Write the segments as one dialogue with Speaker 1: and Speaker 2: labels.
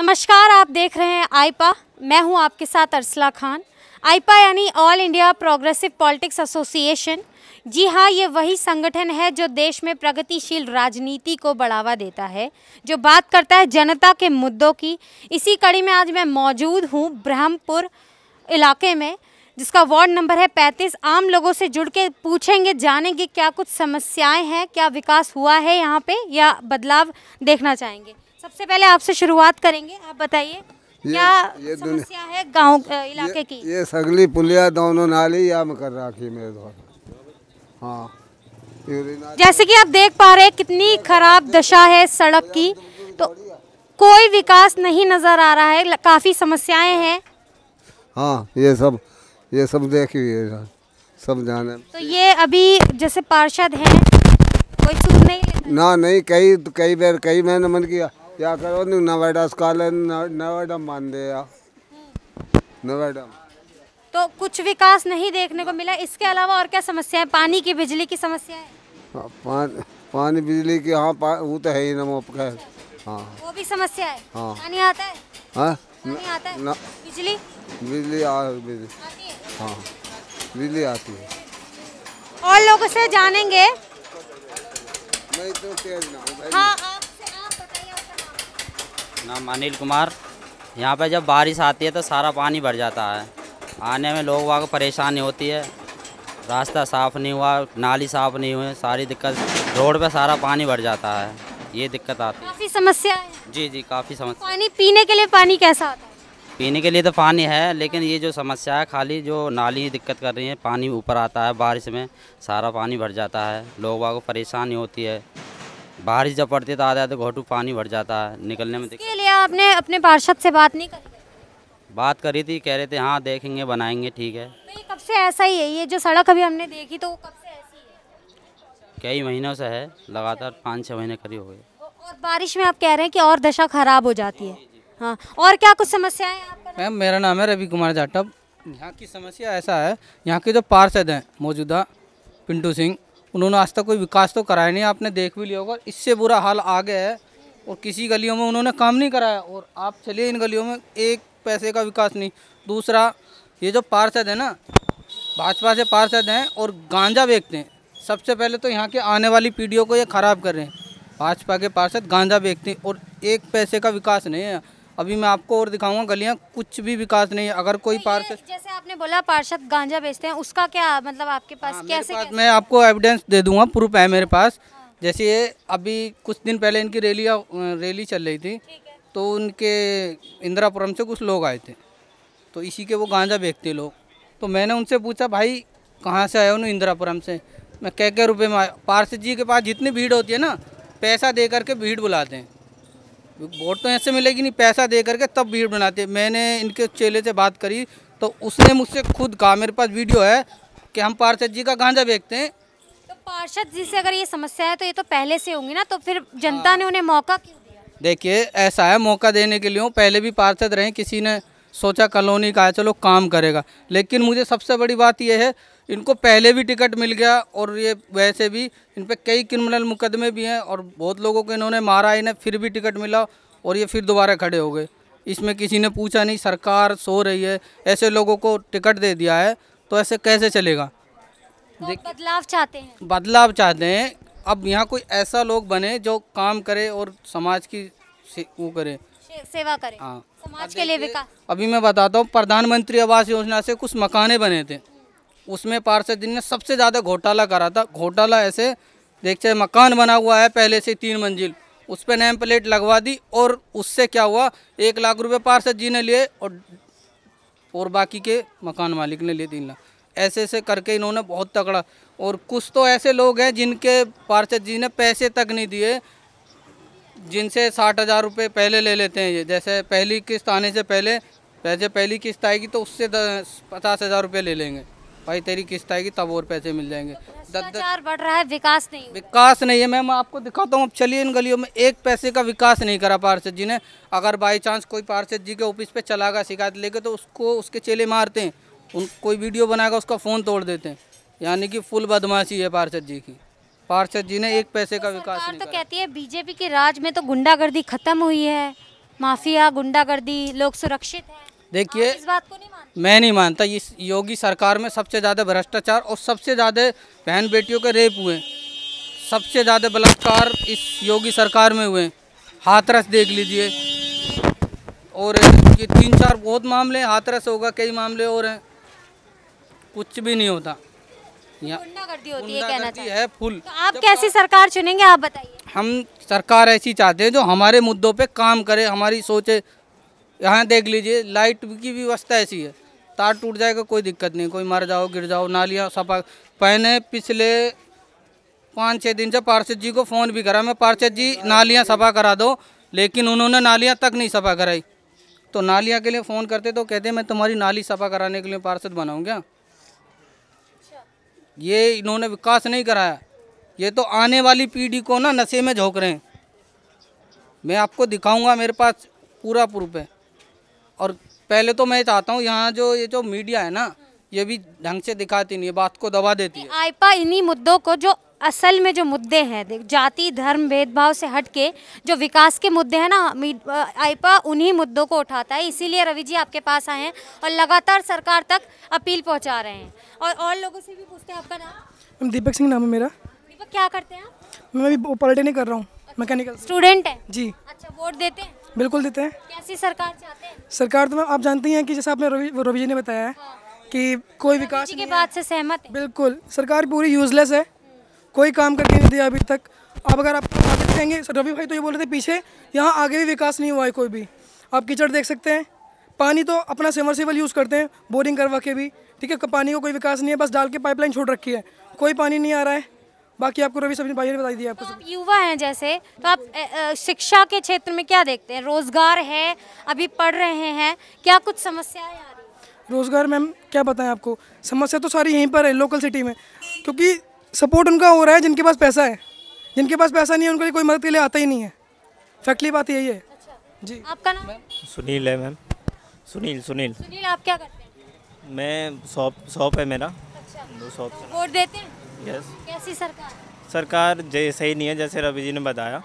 Speaker 1: नमस्कार आप देख रहे हैं आईपा मैं हूं आपके साथ अरसला खान आईपा यानी all India progressive politics association जी हाँ ये वही संगठन है जो देश में प्रगतिशील राजनीति को बढ़ावा देता है जो बात करता है जनता के मुद्दों की इसी कड़ी में आज मैं मौजूद हूँ ब्रह्मपुर इलाके में जिसका वार्ड नंबर है पैंतीस आम लोगों से जुड़ के पूछेंगे जानेंगे क्या कुछ समस्याएं हैं क्या विकास हुआ है यहाँ पे या बदलाव देखना चाहेंगे सबसे पहले आपसे शुरुआत करेंगे आप बताइए
Speaker 2: क्या ये समस्या
Speaker 1: है गांव इलाके की
Speaker 2: ये सगली पुलिया दोनों नाली या मकर राखी मेरे द्वारा हाँ जैसे
Speaker 1: कि आप देख पा रहे कितनी खराब दशा है सड़क की तो कोई विकास नहीं नजर आ रहा है काफी समस्याएं हैं
Speaker 2: हाँ ये सब ये सब देख हुई सब जाने
Speaker 1: तो ये अभी जैसे पार्षद हैं कोई सुन नहीं
Speaker 2: ना नहीं कई कई बार कई मैंने मन किया क्या करो नु नोएडा स्काले नोएडा मान दे नोएडा
Speaker 1: तो कुछ विकास नहीं देखने को मिला इसके अलावा और क्या समस्या है पानी की बिजली की समस्याएं
Speaker 2: हाँ, पान, पानी बिजली की हाँ पा, वो तो है ही ना मुफ्त तो हाँ
Speaker 1: वो भी समस्या है हाँ पानी आता है
Speaker 2: हाँ पानी आता है बिजली बिजली आ बिजली हाँ बिजली आती है
Speaker 1: और लोगों से जानेंगे
Speaker 2: नहीं तो तेज ना हाँ, हाँ
Speaker 3: नाम अनिल कुमार यहाँ पर जब बारिश आती है तो सारा पानी भर जाता है आने में लोग वहाँ को परेशानी होती है रास्ता साफ़ नहीं हुआ नाली साफ़ नहीं हुए सारी दिक्कत रोड पर सारा पानी भर जाता है ये दिक्कत आती
Speaker 1: है काफ़ी समस्या है
Speaker 3: जी जी काफ़ी समस्या
Speaker 1: पानी पीने के लिए पानी कैसा आता है
Speaker 3: पीने के लिए तो पानी है लेकिन ये जो समस्या है खाली जो नाली दिक्कत कर रही है पानी ऊपर आता है बारिश में सारा पानी भर जाता है लोग वहाँ को परेशानी होती है बारिश जब पड़ती है तो आधे आधे घोटू पानी भर जाता है निकलने में इसके
Speaker 1: लिए आपने अपने पार्षद से बात नहीं करी
Speaker 3: बात करी थी कह रहे थे हाँ देखेंगे बनाएंगे ठीक है तो
Speaker 1: ये कब से ऐसा ही है ये जो सड़क अभी हमने देखी तो कब से ऐसी
Speaker 3: है कई महीनों से है लगातार पाँच छः महीने करीब हो गए
Speaker 1: और बारिश में आप कह रहे हैं कि और दशा खराब हो जाती है हाँ और क्या कुछ समस्याएं
Speaker 3: मैम मेरा नाम है रवि कुमार जाटव यहाँ की समस्या ऐसा है यहाँ के जो पार्षद हैं मौजूदा पिंटू सिंह उन्होंने आज तक कोई विकास तो कराया नहीं आपने देख भी लिया होगा इससे बुरा हाल आगे है और किसी गलियों में उन्होंने काम नहीं कराया और आप चलिए इन गलियों में एक पैसे का विकास नहीं दूसरा ये जो पार्षद है ना भाजपा से पार्षद हैं और गांजा बेचते हैं सबसे पहले तो यहाँ के आने वाली पीढ़ियों को ये ख़राब कर रहे हैं भाजपा के पार्षद गांजा बेचते हैं और एक पैसे का विकास नहीं है अभी मैं आपको और दिखाऊंगा गलियां कुछ भी विकास नहीं है अगर कोई तो पार्षद
Speaker 1: जैसे आपने बोला पार्षद गांजा बेचते हैं उसका क्या मतलब आपके पास आ, हाँ, कैसे, पास कैसे
Speaker 3: मैं आपको एविडेंस दे दूंगा प्रूफ है मेरे पास हाँ। जैसे ये अभी कुछ दिन पहले इनकी रैली रैली चल रही थी तो उनके इंदिरापुरम से कुछ लोग आए थे तो इसी के वो गांजा बेचते लोग तो मैंने उनसे पूछा भाई कहाँ से आए उन्होंने इंदिरापुरम से मैं कह के रुपये में पार्षद जी के पास जितनी भीड़ होती है ना पैसा दे करके भीड़ बुलाते हैं वोट तो ऐसे मिलेगी नहीं पैसा दे करके तब भीड़ बनाते मैंने इनके चेले से बात करी तो उसने मुझसे खुद कहा मेरे पास वीडियो है कि हम पार्षद जी का गांजा बेचते हैं
Speaker 1: तो पार्षद जी से अगर ये समस्या है तो ये तो पहले से होंगी ना तो फिर जनता हाँ। ने उन्हें मौका क्यों दिया
Speaker 3: देखिए ऐसा है मौका देने के लिए पहले भी पार्षद रहे किसी ने सोचा कॉलोनी का है चलो काम करेगा लेकिन मुझे सबसे बड़ी बात यह है इनको पहले भी टिकट मिल गया और ये वैसे भी इन पर कई क्रिमिनल मुकदमे भी हैं और बहुत लोगों को इन्होंने मारा इन्हें फिर भी टिकट मिला और ये फिर दोबारा खड़े हो गए इसमें किसी ने पूछा नहीं सरकार सो रही है ऐसे लोगों को टिकट दे दिया है तो ऐसे कैसे चलेगा
Speaker 1: तो बदलाव चाहते हैं
Speaker 3: बदलाव चाहते हैं अब यहाँ कोई ऐसा लोग बने जो काम करे और समाज की वो करे
Speaker 1: से, सेवा करे हाँ समाज के लिए विकास
Speaker 3: अभी मैं बताता हूँ प्रधानमंत्री आवास योजना से कुछ मकाने बने थे उसमें पार्षद जी ने सबसे ज़्यादा घोटाला करा था घोटाला ऐसे देखते मकान बना हुआ है पहले से तीन मंजिल उस पर नेम प्लेट लगवा दी और उससे क्या हुआ एक लाख रुपये पार्षद जी ने लिए और और बाकी के मकान मालिक ने लिए तीन लाख ऐसे ऐसे करके इन्होंने बहुत तगड़ा और कुछ तो ऐसे लोग हैं जिनके पार्षद जी ने पैसे तक नहीं दिए जिनसे साठ हज़ार रुपये पहले ले लेते हैं ये जैसे पहली किस्त आने से पहले जैसे पहली किस्त आएगी तो उससे पचास हज़ार रुपये ले लेंगे भाई तेरी किस्त आएगी तब और पैसे मिल जाएंगे भ्रष्टाचार
Speaker 1: बढ़ रहा है विकास नहीं विकास नहीं है मैम
Speaker 3: आपको दिखाता हूँ अब चलिए इन गलियों में एक पैसे का विकास नहीं करा पार्षद जी ने अगर बाई चांस कोई पार्षद जी के ऑफिस पर चला गया शिकायत लेके तो उसको उसके चेले मारते हैं उन कोई वीडियो बनाएगा उसका फ़ोन तोड़ देते हैं यानी कि फुल बदमाशी है पार्षद जी की पार्षद जी ने एक तो पैसे का
Speaker 1: विकास तो नहीं तो कहती है बीजेपी के राज में तो गुंडागर्दी खत्म हुई है माफिया गुंडागर्दी लोग सुरक्षित देखिए इस बात को
Speaker 3: नहीं मैं नहीं मानता इस योगी सरकार में सबसे ज़्यादा भ्रष्टाचार और सबसे ज़्यादा बहन बेटियों के रेप हुए सबसे ज़्यादा बलात्कार इस योगी सरकार में हुए हाथरस देख लीजिए और ये तीन चार बहुत मामले हाथरस होगा कई मामले और हैं कुछ भी नहीं होता
Speaker 1: होती है फुल तो आप कैसी सरकार चुनेंगे आप बताइए
Speaker 3: हम सरकार ऐसी चाहते हैं जो हमारे मुद्दों पे काम करे हमारी सोचे यहाँ देख लीजिए लाइट की व्यवस्था ऐसी है तार टूट जाएगा कोई दिक्कत नहीं कोई मर जाओ गिर जाओ नालियाँ सफा पहले पिछले पाँच छः दिन से पार्षद जी को फ़ोन भी करा मैं पार्षद जी नालियाँ सफा करा दो लेकिन उन्होंने नालियाँ तक नहीं सफा कराई तो नालियाँ के लिए फ़ोन करते तो कहते मैं तुम्हारी नाली सफा कराने के लिए पार्षद बनाऊँ क्या ये इन्होंने विकास नहीं कराया ये तो आने वाली पीढ़ी को ना नशे में झोंक रहे हैं मैं आपको दिखाऊंगा मेरे पास पूरा प्रूफ है और पहले तो मैं चाहता हूँ यहाँ जो ये जो मीडिया है ना ये भी ढंग से दिखाती नहीं है बात को दबा देती है
Speaker 1: आईपा इन्हीं मुद्दों को जो असल में जो मुद्दे हैं जाति धर्म भेदभाव से हट के जो विकास के मुद्दे हैं ना आईपा उन्हीं मुद्दों को उठाता है इसीलिए रवि जी आपके पास आए हैं और लगातार सरकार तक अपील पहुंचा रहे हैं और और लोगों से भी पूछते हैं आपका नाम
Speaker 4: दीपक सिंह नाम है मेरा
Speaker 1: दीपक क्या करते हैं
Speaker 4: मैं अभी नहीं कर रहा हूँ अच्छा, मैकेनिकल स्टूडेंट है जी
Speaker 1: अच्छा वोट देते हैं बिल्कुल देते हैं कैसी सरकार चाहते
Speaker 4: हैं सरकार तो आप जानती हैं कि जैसे आपने रवि रवि जी ने बताया है हाँ। कि कोई विकास के बाद से सहमत है बिल्कुल सरकार पूरी यूजलेस है कोई काम करके नहीं दिया अभी तक अब अगर आप आगे देखेंगे रवि भाई तो ये बोल रहे थे पीछे यहाँ आगे भी विकास नहीं हुआ है कोई भी आप कीचड़ देख सकते हैं पानी तो अपना सेमरसेबल यूज़ करते हैं बोरिंग करवा के भी ठीक है पानी का को कोई विकास नहीं है बस डाल के पाइपलाइन छोड़ रखी है कोई पानी नहीं आ रहा है बाकी आपको रवि सभी भाई ने बता दिया आपको तो आप
Speaker 1: युवा हैं जैसे तो आप शिक्षा के क्षेत्र में क्या देखते हैं रोजगार है अभी पढ़ रहे हैं क्या कुछ समस्याएं आ
Speaker 4: रही रोजगार मैम क्या बताएं आपको समस्या तो सारी यहीं पर है लोकल सिटी में क्योंकि सपोर्ट उनका हो रहा है जिनके पास पैसा है जिनके पास पैसा नहीं है उनके लिए कोई मदद के लिए आता ही नहीं है फैक्टली बात यही है अच्छा।
Speaker 1: जी आपका नाम
Speaker 2: सुनील है मैम सुनील सुनील सुनील आप क्या करते हैं मैं शॉप शॉप है मेरा
Speaker 1: अच्छा वोट देते हैं यस कैसी सरकार
Speaker 2: सरकार जैसे ही नहीं है जैसे रवि जी ने बताया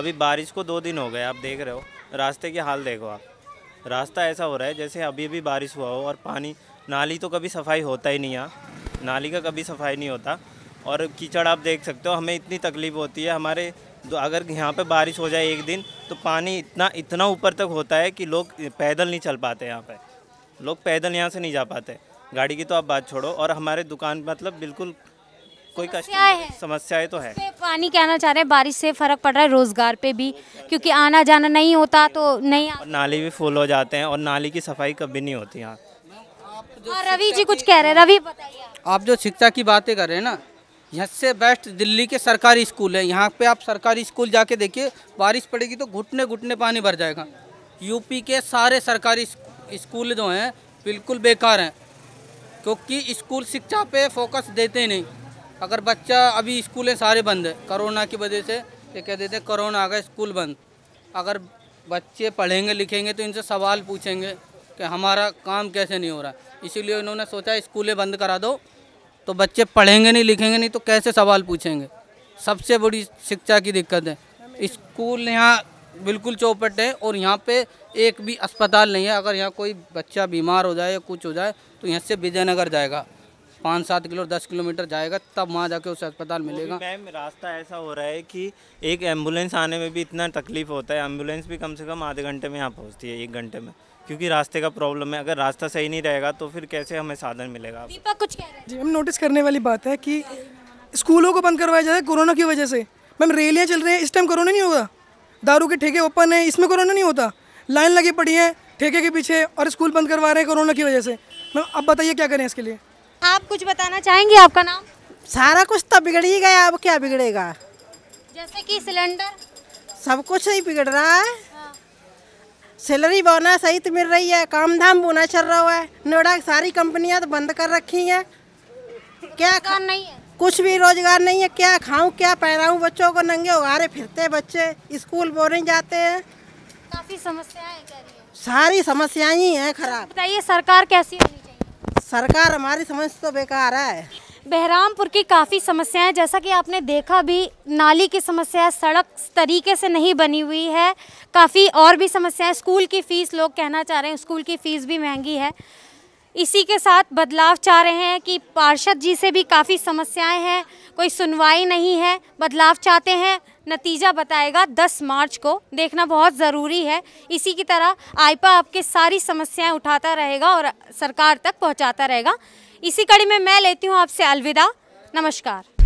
Speaker 2: अभी बारिश को दो दिन हो गए आप देख रहे हो रास्ते की हाल देखो आप रास्ता ऐसा हो रहा है जैसे अभी अभी बारिश हुआ हो और पानी नाली तो कभी सफाई होता ही नहीं है नाली का कभी सफाई नहीं होता और कीचड़ आप देख सकते हो हमें इतनी तकलीफ़ होती है हमारे तो अगर यहाँ पे बारिश हो जाए एक दिन तो पानी इतना इतना ऊपर तक होता है कि लोग पैदल नहीं चल पाते यहाँ पे लोग पैदल यहाँ से नहीं जा पाते गाड़ी की तो आप बात छोड़ो और हमारे दुकान मतलब बिल्कुल कोई कष्ट समस्याएं तो है
Speaker 1: पानी कहना चाह रहे हैं बारिश से फ़र्क पड़ रहा है रोज़गार पे भी क्योंकि आना जाना नहीं होता तो नहीं और
Speaker 2: नाली भी फुल हो जाते हैं और नाली की सफाई कभी नहीं होती यहाँ
Speaker 1: हाँ, रवि जी कुछ कह रहे हैं रवि बताइए
Speaker 3: आप जो शिक्षा की बातें कर रहे हैं ना यहाँ से बेस्ट दिल्ली के सरकारी स्कूल है यहाँ पे आप सरकारी स्कूल जाके देखिए बारिश पड़ेगी तो घुटने घुटने पानी भर जाएगा यूपी के सारे सरकारी स्कूल जो हैं बिल्कुल बेकार हैं क्योंकि स्कूल शिक्षा पे फोकस देते ही नहीं अगर बच्चा अभी स्कूलें सारे बंद है कोरोना की वजह से ये कह देते कोरोना आ गया स्कूल बंद अगर बच्चे पढ़ेंगे लिखेंगे तो इनसे सवाल पूछेंगे कि हमारा काम कैसे नहीं हो रहा इसीलिए इन्होंने सोचा स्कूलें बंद करा दो तो बच्चे पढ़ेंगे नहीं लिखेंगे नहीं तो कैसे सवाल पूछेंगे सबसे बड़ी शिक्षा की दिक्कत है स्कूल यहाँ बिल्कुल चौपट है और यहाँ पे एक भी अस्पताल नहीं है अगर यहाँ कोई बच्चा बीमार हो जाए या कुछ हो जाए तो यहाँ से विजयनगर जाएगा पाँच सात किलो दस किलोमीटर जाएगा तब वहाँ जाके उसे अस्पताल मिलेगा
Speaker 2: मैम रास्ता ऐसा हो रहा है कि एक एम्बुलेंस आने में भी इतना तकलीफ होता है एम्बुलेंस भी कम से कम आधे घंटे में यहाँ पहुँचती है एक घंटे में क्योंकि रास्ते का प्रॉब्लम है अगर रास्ता सही नहीं रहेगा तो फिर कैसे हमें साधन मिलेगा दीपक कुछ कह रहे हैं
Speaker 4: जी हम नोटिस करने वाली बात है कि स्कूलों को बंद करवाया जा रहा है कोरोना की वजह से मैम रैलियाँ चल रही हैं इस टाइम कोरोना नहीं होगा दारू के ठेके ओपन है इसमें कोरोना नहीं होता लाइन लगी पड़ी है ठेके के पीछे और स्कूल बंद करवा रहे हैं कोरोना की वजह से मैम अब बताइए क्या करें इसके लिए
Speaker 1: आप कुछ बताना
Speaker 4: चाहेंगे आपका नाम सारा कुछ तो बिगड़ ही गया अब क्या बिगड़ेगा
Speaker 2: जैसे
Speaker 1: कि सिलेंडर
Speaker 4: सब कुछ ही बिगड़ रहा है सैलरी बोना सही तो मिल रही है काम धाम बुना चल रहा है नोएडा की सारी कंपनियां तो बंद कर रखी हैं
Speaker 1: क्या काम नहीं है
Speaker 4: कुछ भी रोजगार नहीं है क्या खाऊं क्या पहनाऊं बच्चों को नंगे उगारे फिरते बच्चे स्कूल बोरे जाते हैं
Speaker 1: काफ़ी समस्याएं है। सारी समस्याएं ही हैं खराब बताइए सरकार कैसी होनी चाहिए सरकार हमारी समझ तो बेकार है बहरामपुर की काफ़ी समस्याएं जैसा कि आपने देखा भी नाली की समस्या सड़क तरीके से नहीं बनी हुई है काफ़ी और भी समस्याएं स्कूल की फ़ीस लोग कहना चाह रहे हैं स्कूल की फ़ीस भी महंगी है इसी के साथ बदलाव चाह रहे हैं कि पार्षद जी से भी काफ़ी समस्याएं हैं कोई सुनवाई नहीं है बदलाव चाहते हैं नतीजा बताएगा 10 मार्च को देखना बहुत ज़रूरी है इसी की तरह आईपा आपके सारी समस्याएं उठाता रहेगा और सरकार तक पहुंचाता रहेगा इसी कड़ी में मैं लेती हूँ आपसे अलविदा नमस्कार